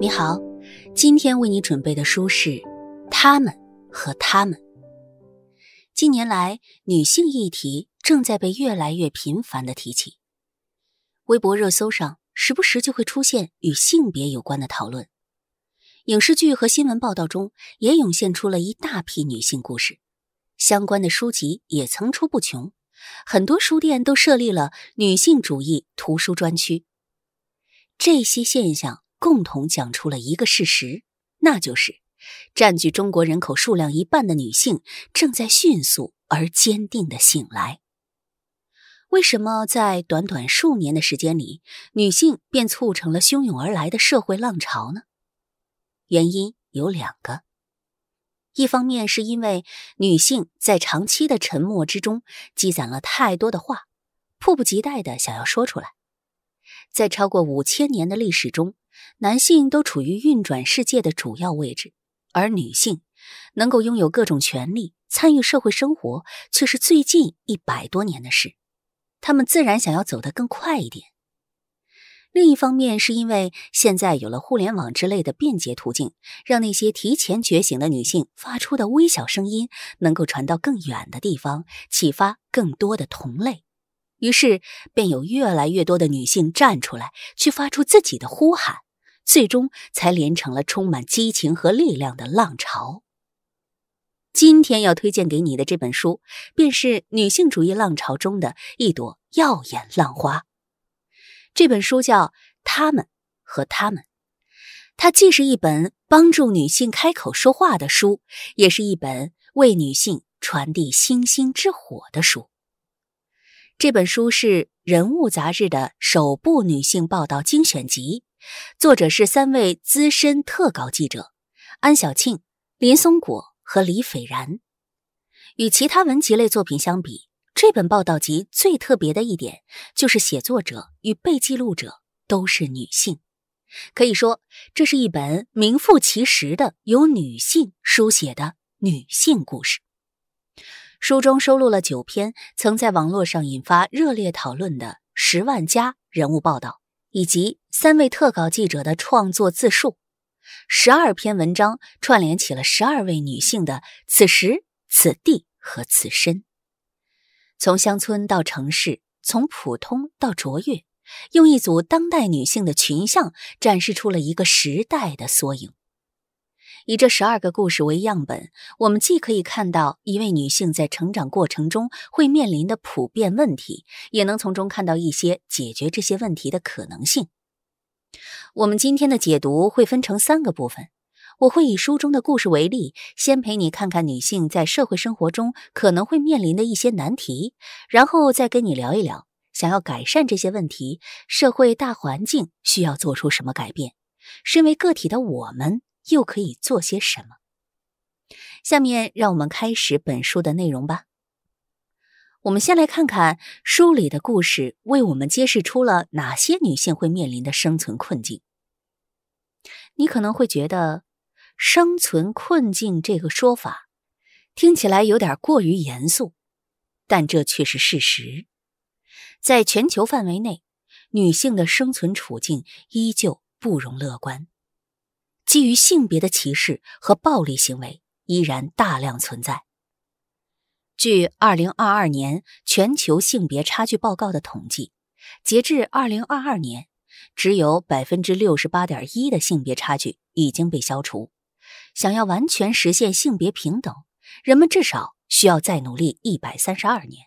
你好，今天为你准备的书是《他们和他们》。近年来，女性议题正在被越来越频繁的提起，微博热搜上时不时就会出现与性别有关的讨论，影视剧和新闻报道中也涌现出了一大批女性故事，相关的书籍也层出不穷，很多书店都设立了女性主义图书专区。这些现象。共同讲出了一个事实，那就是，占据中国人口数量一半的女性正在迅速而坚定的醒来。为什么在短短数年的时间里，女性便促成了汹涌而来的社会浪潮呢？原因有两个，一方面是因为女性在长期的沉默之中积攒了太多的话，迫不及待的想要说出来，在超过五千年的历史中。男性都处于运转世界的主要位置，而女性能够拥有各种权利、参与社会生活，却是最近一百多年的事。他们自然想要走得更快一点。另一方面，是因为现在有了互联网之类的便捷途径，让那些提前觉醒的女性发出的微小声音，能够传到更远的地方，启发更多的同类。于是，便有越来越多的女性站出来，去发出自己的呼喊，最终才连成了充满激情和力量的浪潮。今天要推荐给你的这本书，便是女性主义浪潮中的一朵耀眼浪花。这本书叫《她们和她们》，它既是一本帮助女性开口说话的书，也是一本为女性传递星星之火的书。这本书是《人物》杂志的首部女性报道精选集，作者是三位资深特稿记者安小庆、林松果和李斐然。与其他文集类作品相比，这本报道集最特别的一点就是写作者与被记录者都是女性，可以说这是一本名副其实的由女性书写的女性故事。书中收录了九篇曾在网络上引发热烈讨论的“十万加”人物报道，以及三位特稿记者的创作自述。十二篇文章串联起了十二位女性的此时、此地和此身。从乡村到城市，从普通到卓越，用一组当代女性的群像，展示出了一个时代的缩影。以这十二个故事为样本，我们既可以看到一位女性在成长过程中会面临的普遍问题，也能从中看到一些解决这些问题的可能性。我们今天的解读会分成三个部分，我会以书中的故事为例，先陪你看看女性在社会生活中可能会面临的一些难题，然后再跟你聊一聊，想要改善这些问题，社会大环境需要做出什么改变，身为个体的我们。又可以做些什么？下面让我们开始本书的内容吧。我们先来看看书里的故事为我们揭示出了哪些女性会面临的生存困境。你可能会觉得“生存困境”这个说法听起来有点过于严肃，但这却是事实。在全球范围内，女性的生存处境依旧不容乐观。基于性别的歧视和暴力行为依然大量存在。据2022年全球性别差距报告的统计，截至2022年，只有68.1%的性别差距已经被消除。想要完全实现性别平等，人们至少需要再努力132年。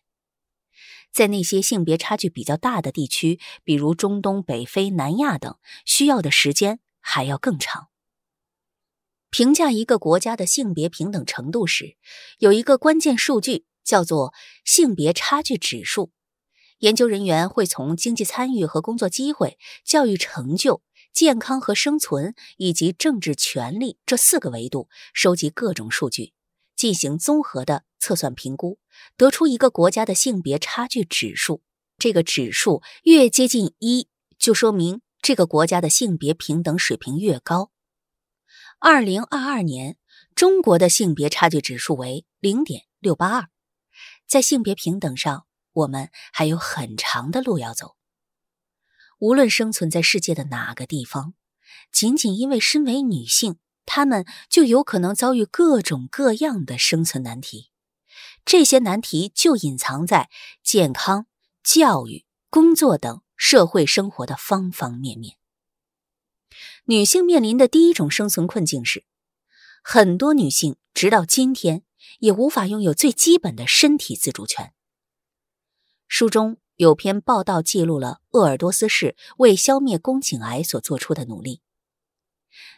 在那些性别差距比较大的地区，比如中东、北非、南亚等，需要的时间还要更长。评价一个国家的性别平等程度时，有一个关键数据叫做性别差距指数。研究人员会从经济参与和工作机会、教育成就、健康和生存以及政治权利这四个维度收集各种数据，进行综合的测算评估，得出一个国家的性别差距指数。这个指数越接近一，就说明这个国家的性别平等水平越高。二零二二年，中国的性别差距指数为零点六八二，在性别平等上，我们还有很长的路要走。无论生存在世界的哪个地方，仅仅因为身为女性，她们就有可能遭遇各种各样的生存难题。这些难题就隐藏在健康、教育、工作等社会生活的方方面面。女性面临的第一种生存困境是，很多女性直到今天也无法拥有最基本的身体自主权。书中有篇报道记录了鄂尔多斯市为消灭宫颈癌所做出的努力。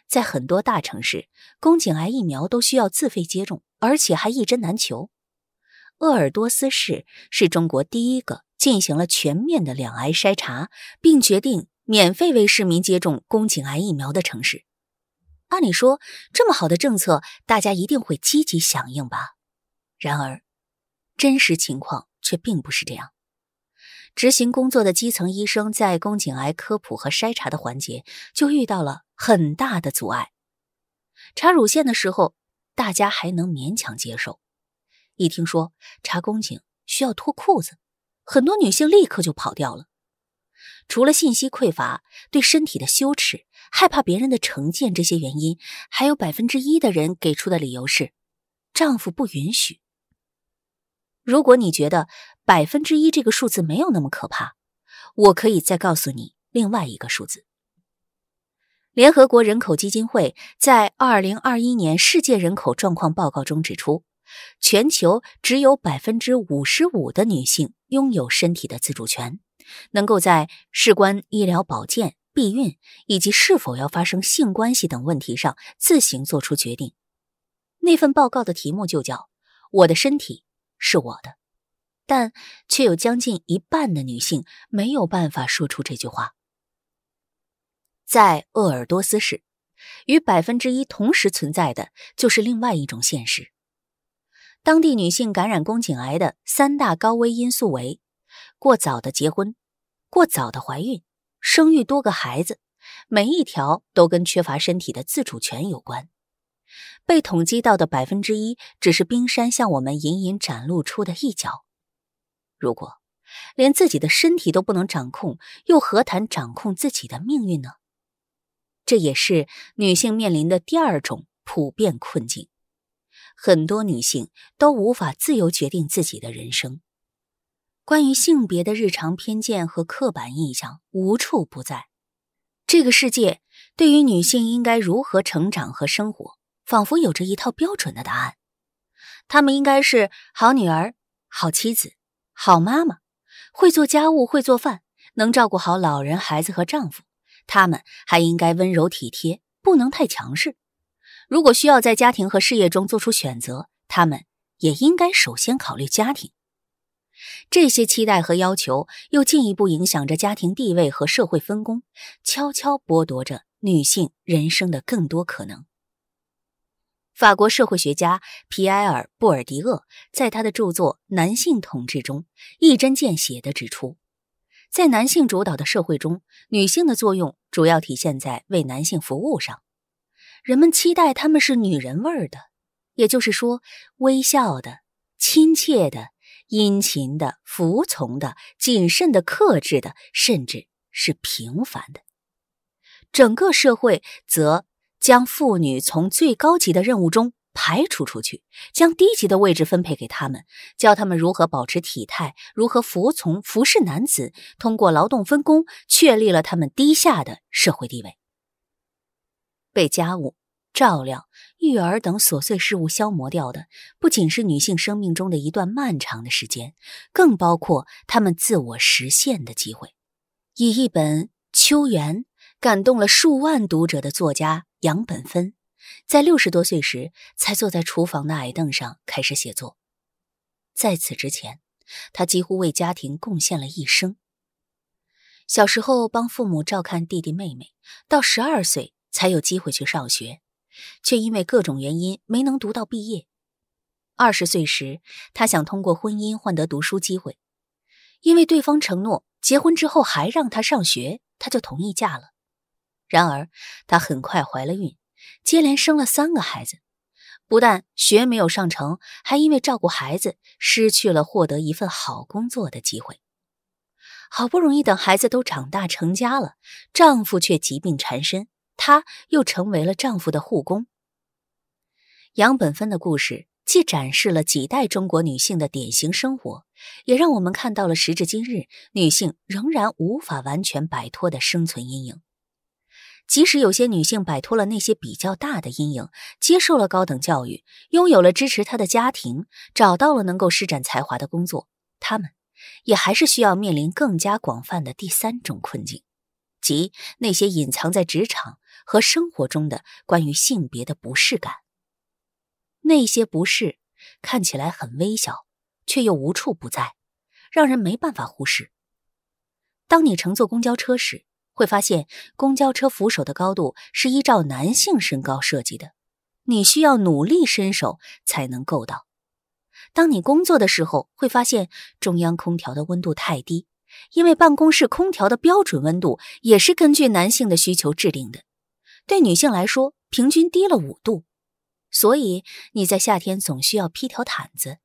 在很多大城市，宫颈癌疫苗都需要自费接种，而且还一针难求。鄂尔多斯市是中国第一个进行了全面的两癌筛查，并决定。免费为市民接种宫颈癌疫苗的城市，按理说这么好的政策，大家一定会积极响应吧？然而，真实情况却并不是这样。执行工作的基层医生在宫颈癌科普和筛查的环节就遇到了很大的阻碍。查乳腺的时候，大家还能勉强接受；一听说查宫颈需要脱裤子，很多女性立刻就跑掉了。除了信息匮乏、对身体的羞耻、害怕别人的成见这些原因，还有百分之一的人给出的理由是，丈夫不允许。如果你觉得百分之一这个数字没有那么可怕，我可以再告诉你另外一个数字。联合国人口基金会在二零二一年《世界人口状况报告》中指出，全球只有百分之五十五的女性拥有身体的自主权。能够在事关医疗保健、避孕以及是否要发生性关系等问题上自行做出决定。那份报告的题目就叫“我的身体是我的”，但却有将近一半的女性没有办法说出这句话。在鄂尔多斯市，与百分之一同时存在的就是另外一种现实：当地女性感染宫颈癌的三大高危因素为。过早的结婚，过早的怀孕，生育多个孩子，每一条都跟缺乏身体的自主权有关。被统计到的百分之一，只是冰山向我们隐隐展露出的一角。如果连自己的身体都不能掌控，又何谈掌控自己的命运呢？这也是女性面临的第二种普遍困境。很多女性都无法自由决定自己的人生。关于性别的日常偏见和刻板印象无处不在。这个世界对于女性应该如何成长和生活，仿佛有着一套标准的答案。她们应该是好女儿、好妻子、好妈妈，会做家务、会做饭，能照顾好老人、孩子和丈夫。她们还应该温柔体贴，不能太强势。如果需要在家庭和事业中做出选择，她们也应该首先考虑家庭。这些期待和要求又进一步影响着家庭地位和社会分工，悄悄剥夺着女性人生的更多可能。法国社会学家皮埃尔·布尔迪厄在他的著作《男性统治》中一针见血地指出，在男性主导的社会中，女性的作用主要体现在为男性服务上。人们期待她们是女人味儿的，也就是说，微笑的、亲切的。殷勤的、服从的、谨慎的、克制的，甚至是平凡的。整个社会则将妇女从最高级的任务中排除出去，将低级的位置分配给他们，教他们如何保持体态，如何服从服侍男子。通过劳动分工，确立了他们低下的社会地位，被家务。照料、育儿等琐碎事物消磨掉的，不仅是女性生命中的一段漫长的时间，更包括她们自我实现的机会。以一本《秋园》感动了数万读者的作家杨本芬，在六十多岁时才坐在厨房的矮凳上开始写作。在此之前，他几乎为家庭贡献了一生。小时候帮父母照看弟弟妹妹，到十二岁才有机会去上学。却因为各种原因没能读到毕业。二十岁时，她想通过婚姻换得读书机会，因为对方承诺结婚之后还让她上学，她就同意嫁了。然而，她很快怀了孕，接连生了三个孩子，不但学没有上成，还因为照顾孩子失去了获得一份好工作的机会。好不容易等孩子都长大成家了，丈夫却疾病缠身。她又成为了丈夫的护工。杨本芬的故事，既展示了几代中国女性的典型生活，也让我们看到了时至今日女性仍然无法完全摆脱的生存阴影。即使有些女性摆脱了那些比较大的阴影，接受了高等教育，拥有了支持她的家庭，找到了能够施展才华的工作，她们也还是需要面临更加广泛的第三种困境，即那些隐藏在职场。和生活中的关于性别的不适感，那些不适看起来很微小，却又无处不在，让人没办法忽视。当你乘坐公交车时，会发现公交车扶手的高度是依照男性身高设计的，你需要努力伸手才能够到。当你工作的时候，会发现中央空调的温度太低，因为办公室空调的标准温度也是根据男性的需求制定的。对女性来说，平均低了五度，所以你在夏天总需要披条毯子。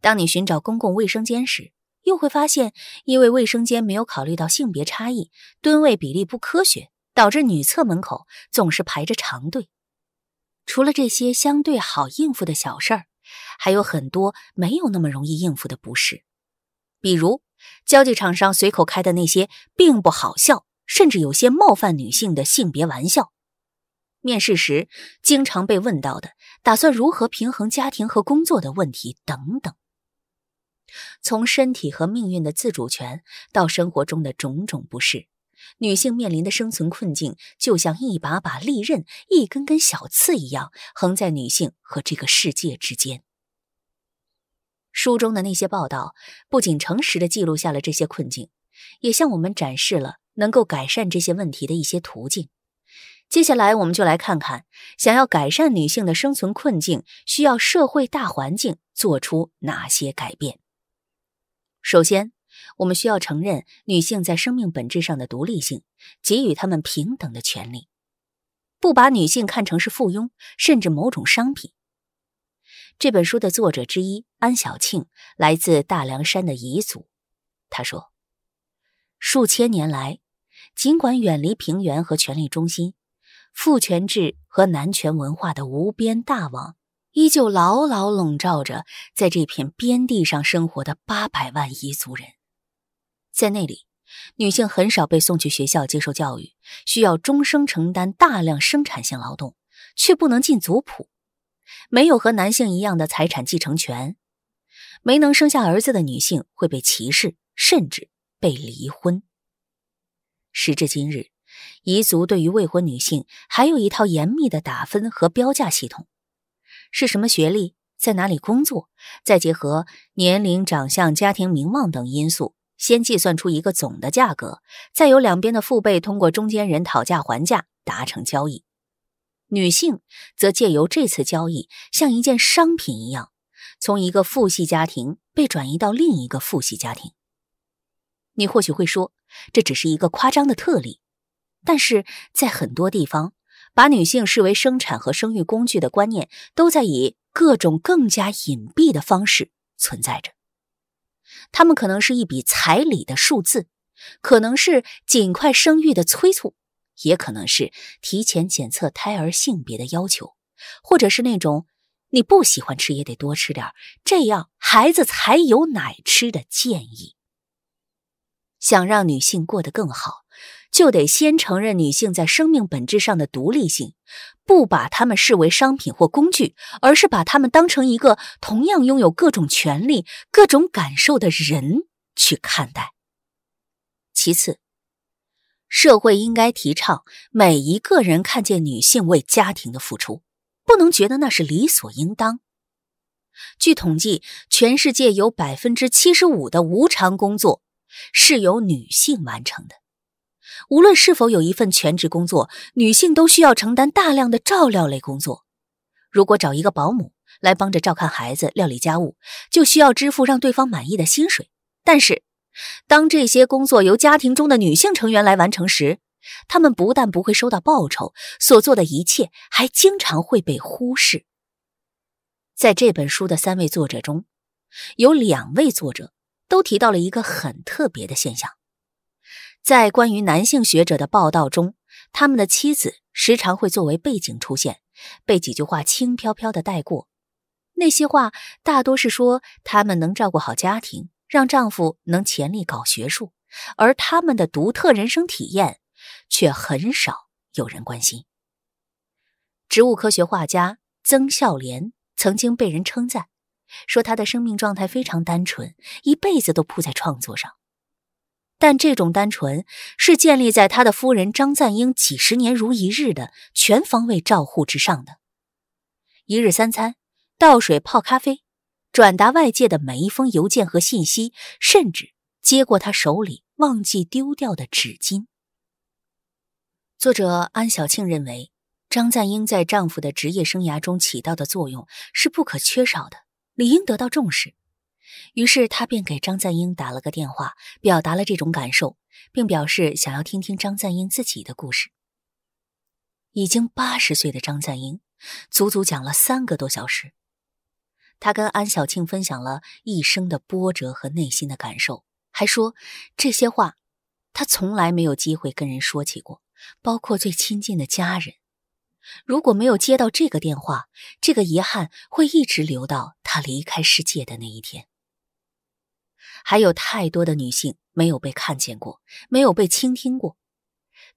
当你寻找公共卫生间时，又会发现，因为卫生间没有考虑到性别差异，蹲位比例不科学，导致女厕门口总是排着长队。除了这些相对好应付的小事儿，还有很多没有那么容易应付的不适，比如交际场上随口开的那些，并不好笑。甚至有些冒犯女性的性别玩笑，面试时经常被问到的“打算如何平衡家庭和工作”的问题等等。从身体和命运的自主权到生活中的种种不适，女性面临的生存困境，就像一把把利刃、一根根小刺一样，横在女性和这个世界之间。书中的那些报道不仅诚实的记录下了这些困境，也向我们展示了。能够改善这些问题的一些途径。接下来，我们就来看看，想要改善女性的生存困境，需要社会大环境做出哪些改变。首先，我们需要承认女性在生命本质上的独立性，给予她们平等的权利，不把女性看成是附庸，甚至某种商品。这本书的作者之一安小庆来自大凉山的彝族，他说：“数千年来。”尽管远离平原和权力中心，父权制和男权文化的无边大网依旧牢牢笼罩着在这片边地上生活的八百万彝族人。在那里，女性很少被送去学校接受教育，需要终生承担大量生产性劳动，却不能进族谱，没有和男性一样的财产继承权，没能生下儿子的女性会被歧视，甚至被离婚。时至今日，彝族对于未婚女性还有一套严密的打分和标价系统：是什么学历，在哪里工作，再结合年龄、长相、家庭名望等因素，先计算出一个总的价格，再由两边的父辈通过中间人讨价还价达成交易。女性则借由这次交易，像一件商品一样，从一个父系家庭被转移到另一个父系家庭。你或许会说，这只是一个夸张的特例，但是在很多地方，把女性视为生产和生育工具的观念都在以各种更加隐蔽的方式存在着。他们可能是一笔彩礼的数字，可能是尽快生育的催促，也可能是提前检测胎儿性别的要求，或者是那种你不喜欢吃也得多吃点，这样孩子才有奶吃的建议。想让女性过得更好，就得先承认女性在生命本质上的独立性，不把她们视为商品或工具，而是把她们当成一个同样拥有各种权利、各种感受的人去看待。其次，社会应该提倡每一个人看见女性为家庭的付出，不能觉得那是理所应当。据统计，全世界有百分之七十五的无偿工作。是由女性完成的。无论是否有一份全职工作，女性都需要承担大量的照料类工作。如果找一个保姆来帮着照看孩子、料理家务，就需要支付让对方满意的薪水。但是，当这些工作由家庭中的女性成员来完成时，她们不但不会收到报酬，所做的一切还经常会被忽视。在这本书的三位作者中，有两位作者。都提到了一个很特别的现象，在关于男性学者的报道中，他们的妻子时常会作为背景出现，被几句话轻飘飘的带过。那些话大多是说他们能照顾好家庭，让丈夫能潜力搞学术，而他们的独特人生体验却很少有人关心。植物科学画家曾孝濂曾经被人称赞。说他的生命状态非常单纯，一辈子都扑在创作上。但这种单纯是建立在他的夫人张赞英几十年如一日的全方位照护之上的：一日三餐，倒水泡咖啡，转达外界的每一封邮件和信息，甚至接过他手里忘记丢掉的纸巾。作者安小庆认为，张赞英在丈夫的职业生涯中起到的作用是不可缺少的。理应得到重视，于是他便给张赞英打了个电话，表达了这种感受，并表示想要听听张赞英自己的故事。已经八十岁的张赞英，足足讲了三个多小时。他跟安小庆分享了一生的波折和内心的感受，还说这些话他从来没有机会跟人说起过，包括最亲近的家人。如果没有接到这个电话，这个遗憾会一直留到。他离开世界的那一天，还有太多的女性没有被看见过，没有被倾听过。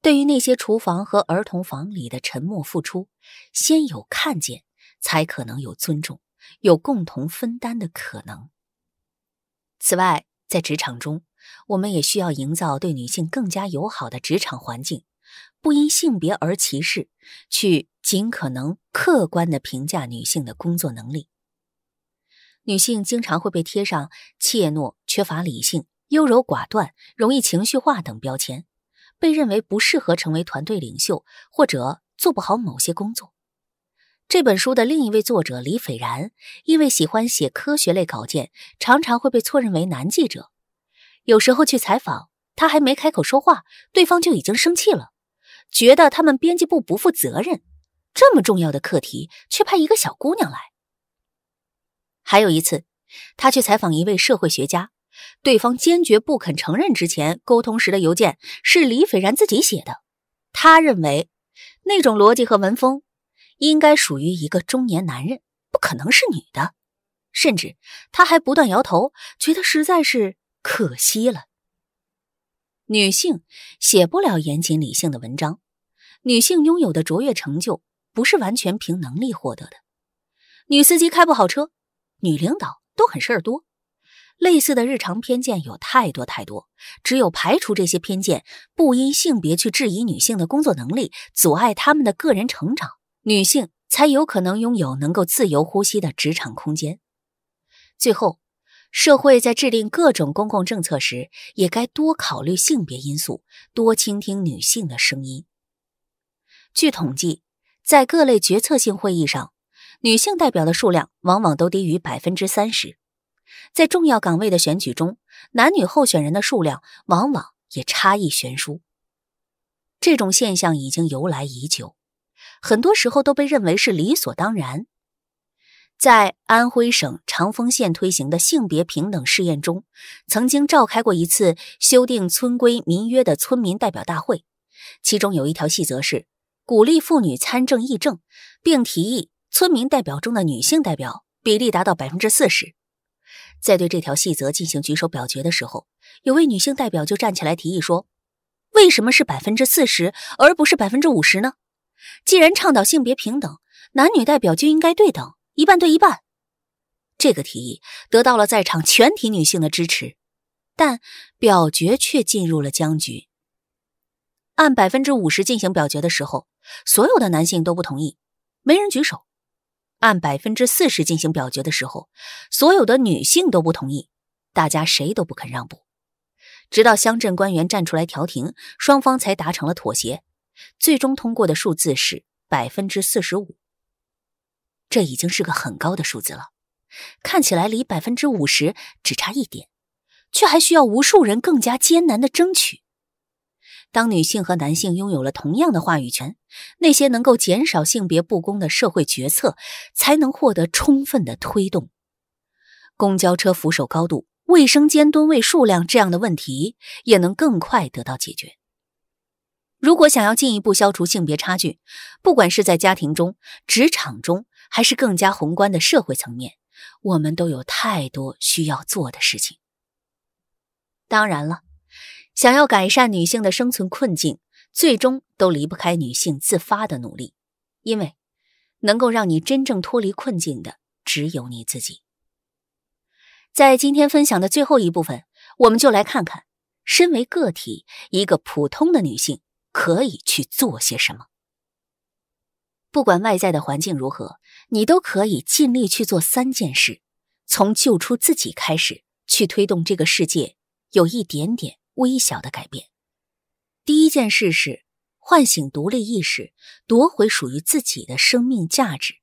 对于那些厨房和儿童房里的沉默付出，先有看见，才可能有尊重，有共同分担的可能。此外，在职场中，我们也需要营造对女性更加友好的职场环境，不因性别而歧视，去尽可能客观的评价女性的工作能力。女性经常会被贴上怯懦、缺乏理性、优柔寡断、容易情绪化等标签，被认为不适合成为团队领袖或者做不好某些工作。这本书的另一位作者李斐然，因为喜欢写科学类稿件，常常会被错认为男记者。有时候去采访，他还没开口说话，对方就已经生气了，觉得他们编辑部不负责任，这么重要的课题却派一个小姑娘来。还有一次，他去采访一位社会学家，对方坚决不肯承认之前沟通时的邮件是李斐然自己写的。他认为那种逻辑和文风应该属于一个中年男人，不可能是女的。甚至他还不断摇头，觉得实在是可惜了。女性写不了严谨理性的文章，女性拥有的卓越成就不是完全凭能力获得的。女司机开不好车。女领导都很事儿多，类似的日常偏见有太多太多。只有排除这些偏见，不因性别去质疑女性的工作能力，阻碍她们的个人成长，女性才有可能拥有能够自由呼吸的职场空间。最后，社会在制定各种公共政策时，也该多考虑性别因素，多倾听女性的声音。据统计，在各类决策性会议上。女性代表的数量往往都低于百分之三十，在重要岗位的选举中，男女候选人的数量往往也差异悬殊。这种现象已经由来已久，很多时候都被认为是理所当然。在安徽省长丰县推行的性别平等试验中，曾经召开过一次修订村规民约的村民代表大会，其中有一条细则是鼓励妇女参政议政，并提议。村民代表中的女性代表比例达到百分之四十，在对这条细则进行举手表决的时候，有位女性代表就站起来提议说：“为什么是百分之四十而不是百分之五十呢？既然倡导性别平等，男女代表就应该对等，一半对一半。”这个提议得到了在场全体女性的支持，但表决却进入了僵局。按百分之五十进行表决的时候，所有的男性都不同意，没人举手。按百分之四十进行表决的时候，所有的女性都不同意，大家谁都不肯让步，直到乡镇官员站出来调停，双方才达成了妥协。最终通过的数字是百分之四十五，这已经是个很高的数字了，看起来离百分之五十只差一点，却还需要无数人更加艰难的争取。当女性和男性拥有了同样的话语权，那些能够减少性别不公的社会决策才能获得充分的推动。公交车扶手高度、卫生间蹲位数量这样的问题也能更快得到解决。如果想要进一步消除性别差距，不管是在家庭中、职场中，还是更加宏观的社会层面，我们都有太多需要做的事情。当然了。想要改善女性的生存困境，最终都离不开女性自发的努力，因为能够让你真正脱离困境的只有你自己。在今天分享的最后一部分，我们就来看看，身为个体，一个普通的女性可以去做些什么。不管外在的环境如何，你都可以尽力去做三件事，从救出自己开始，去推动这个世界有一点点。微小的改变，第一件事是唤醒独立意识，夺回属于自己的生命价值。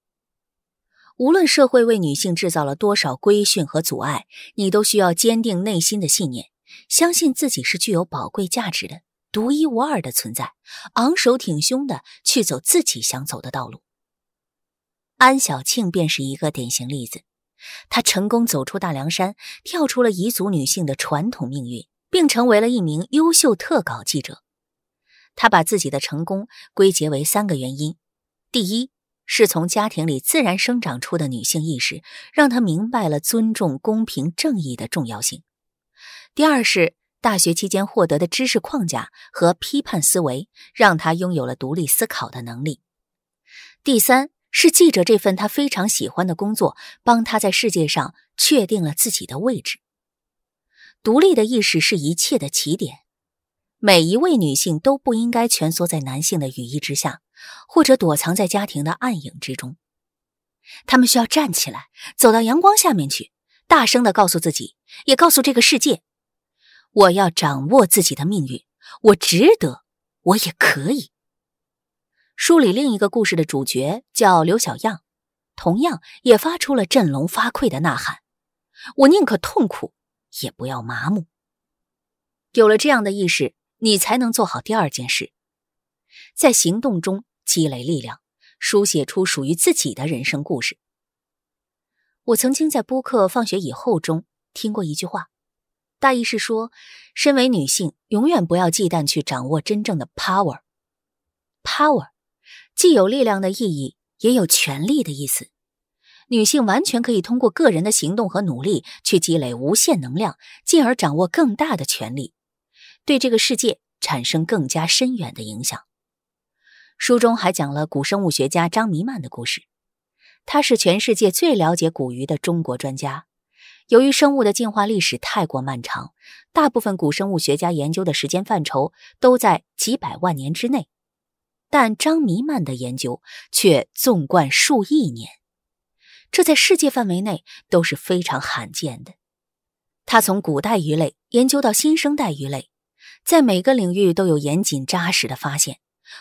无论社会为女性制造了多少规训和阻碍，你都需要坚定内心的信念，相信自己是具有宝贵价值的独一无二的存在，昂首挺胸的去走自己想走的道路。安小庆便是一个典型例子，她成功走出大凉山，跳出了彝族女性的传统命运。并成为了一名优秀特稿记者。他把自己的成功归结为三个原因：第一，是从家庭里自然生长出的女性意识，让他明白了尊重、公平、正义的重要性；第二，是大学期间获得的知识框架和批判思维，让他拥有了独立思考的能力；第三，是记者这份他非常喜欢的工作，帮他在世界上确定了自己的位置。独立的意识是一切的起点。每一位女性都不应该蜷缩在男性的羽翼之下，或者躲藏在家庭的暗影之中。她们需要站起来，走到阳光下面去，大声的告诉自己，也告诉这个世界：“我要掌握自己的命运，我值得，我也可以。”书里另一个故事的主角叫刘小样，同样也发出了振聋发聩的呐喊：“我宁可痛苦。”也不要麻木。有了这样的意识，你才能做好第二件事，在行动中积累力量，书写出属于自己的人生故事。我曾经在播客放学以后中听过一句话，大意是说，身为女性，永远不要忌惮去掌握真正的 power。power 既有力量的意义，也有权力的意思。女性完全可以通过个人的行动和努力去积累无限能量，进而掌握更大的权利，对这个世界产生更加深远的影响。书中还讲了古生物学家张弥曼的故事，他是全世界最了解古鱼的中国专家。由于生物的进化历史太过漫长，大部分古生物学家研究的时间范畴都在几百万年之内，但张弥曼的研究却纵贯数亿年。这在世界范围内都是非常罕见的。他从古代鱼类研究到新生代鱼类，在每个领域都有严谨扎实的发现，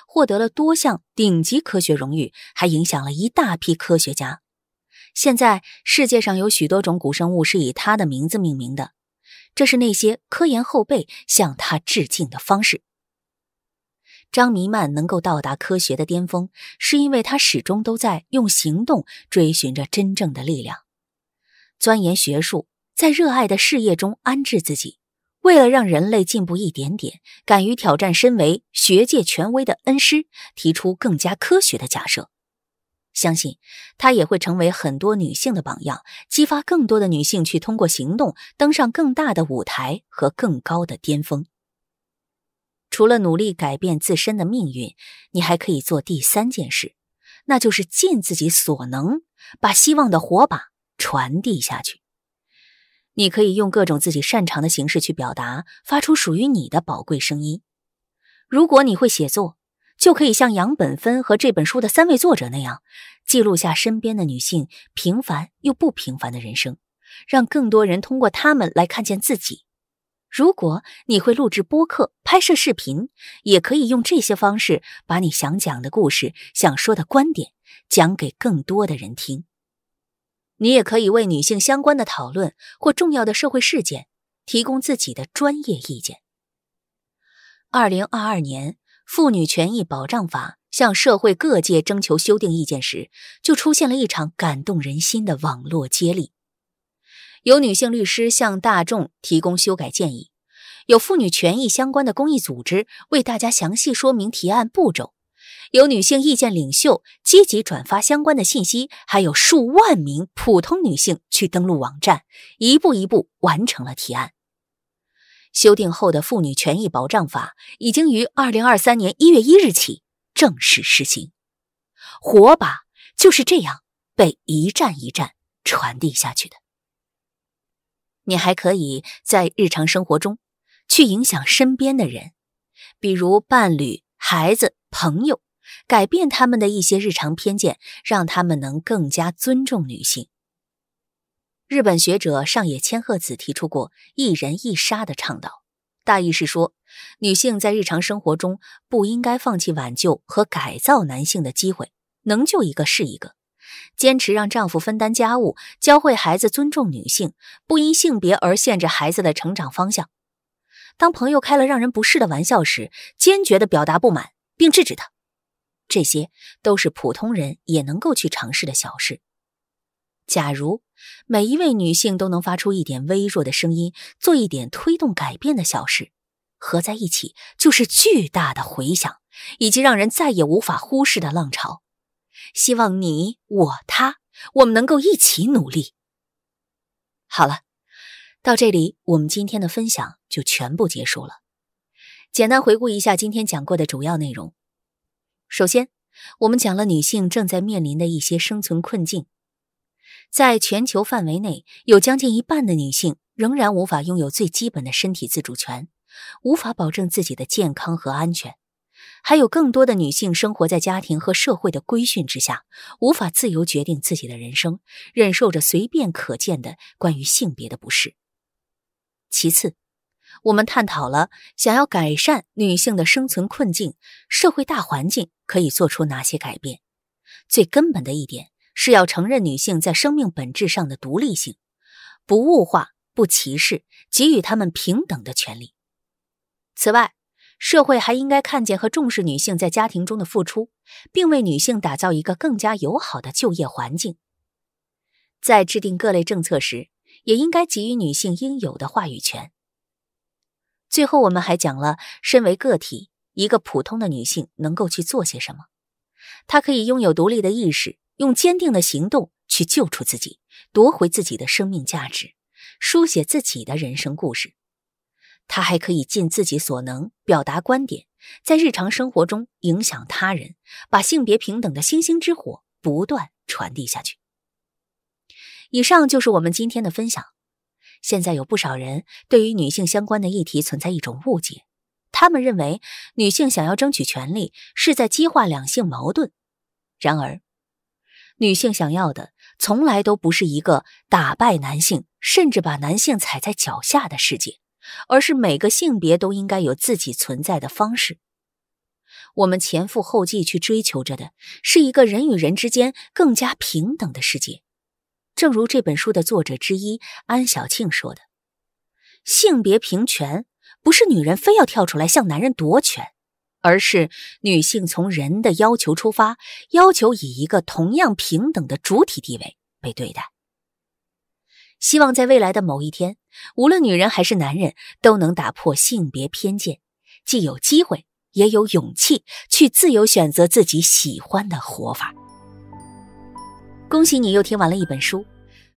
获得了多项顶级科学荣誉，还影响了一大批科学家。现在世界上有许多种古生物是以他的名字命名的，这是那些科研后辈向他致敬的方式。张弥曼能够到达科学的巅峰，是因为她始终都在用行动追寻着真正的力量，钻研学术，在热爱的事业中安置自己。为了让人类进步一点点，敢于挑战身为学界权威的恩师，提出更加科学的假设。相信她也会成为很多女性的榜样，激发更多的女性去通过行动登上更大的舞台和更高的巅峰。除了努力改变自身的命运，你还可以做第三件事，那就是尽自己所能把希望的火把传递下去。你可以用各种自己擅长的形式去表达，发出属于你的宝贵声音。如果你会写作，就可以像杨本芬和这本书的三位作者那样，记录下身边的女性平凡又不平凡的人生，让更多人通过他们来看见自己。如果你会录制播客、拍摄视频，也可以用这些方式把你想讲的故事、想说的观点讲给更多的人听。你也可以为女性相关的讨论或重要的社会事件提供自己的专业意见。二零二二年《妇女权益保障法》向社会各界征求修订意见时，就出现了一场感动人心的网络接力。有女性律师向大众提供修改建议，有妇女权益相关的公益组织为大家详细说明提案步骤，有女性意见领袖积极转发相关的信息，还有数万名普通女性去登录网站，一步一步完成了提案。修订后的《妇女权益保障法》已经于二零二三年一月一日起正式实行。火把就是这样被一站一站传递下去的。你还可以在日常生活中去影响身边的人，比如伴侣、孩子、朋友，改变他们的一些日常偏见，让他们能更加尊重女性。日本学者上野千鹤子提出过“一人一杀”的倡导，大意是说，女性在日常生活中不应该放弃挽救和改造男性的机会，能救一个是一个。坚持让丈夫分担家务，教会孩子尊重女性，不因性别而限制孩子的成长方向。当朋友开了让人不适的玩笑时，坚决地表达不满并制止他。这些都是普通人也能够去尝试的小事。假如每一位女性都能发出一点微弱的声音，做一点推动改变的小事，合在一起就是巨大的回响，以及让人再也无法忽视的浪潮。希望你、我、他，我们能够一起努力。好了，到这里，我们今天的分享就全部结束了。简单回顾一下今天讲过的主要内容。首先，我们讲了女性正在面临的一些生存困境。在全球范围内，有将近一半的女性仍然无法拥有最基本的身体自主权，无法保证自己的健康和安全。还有更多的女性生活在家庭和社会的规训之下，无法自由决定自己的人生，忍受着随便可见的关于性别的不适。其次，我们探讨了想要改善女性的生存困境，社会大环境可以做出哪些改变。最根本的一点是要承认女性在生命本质上的独立性，不物化、不歧视，给予她们平等的权利。此外，社会还应该看见和重视女性在家庭中的付出，并为女性打造一个更加友好的就业环境。在制定各类政策时，也应该给予女性应有的话语权。最后，我们还讲了，身为个体，一个普通的女性能够去做些什么。她可以拥有独立的意识，用坚定的行动去救出自己，夺回自己的生命价值，书写自己的人生故事。他还可以尽自己所能表达观点，在日常生活中影响他人，把性别平等的星星之火不断传递下去。以上就是我们今天的分享。现在有不少人对于女性相关的议题存在一种误解，他们认为女性想要争取权利是在激化两性矛盾。然而，女性想要的从来都不是一个打败男性，甚至把男性踩在脚下的世界。而是每个性别都应该有自己存在的方式。我们前赴后继去追求着的，是一个人与人之间更加平等的世界。正如这本书的作者之一安小庆说的：“性别平权不是女人非要跳出来向男人夺权，而是女性从人的要求出发，要求以一个同样平等的主体地位被对待。”希望在未来的某一天，无论女人还是男人，都能打破性别偏见，既有机会，也有勇气去自由选择自己喜欢的活法。恭喜你又听完了一本书。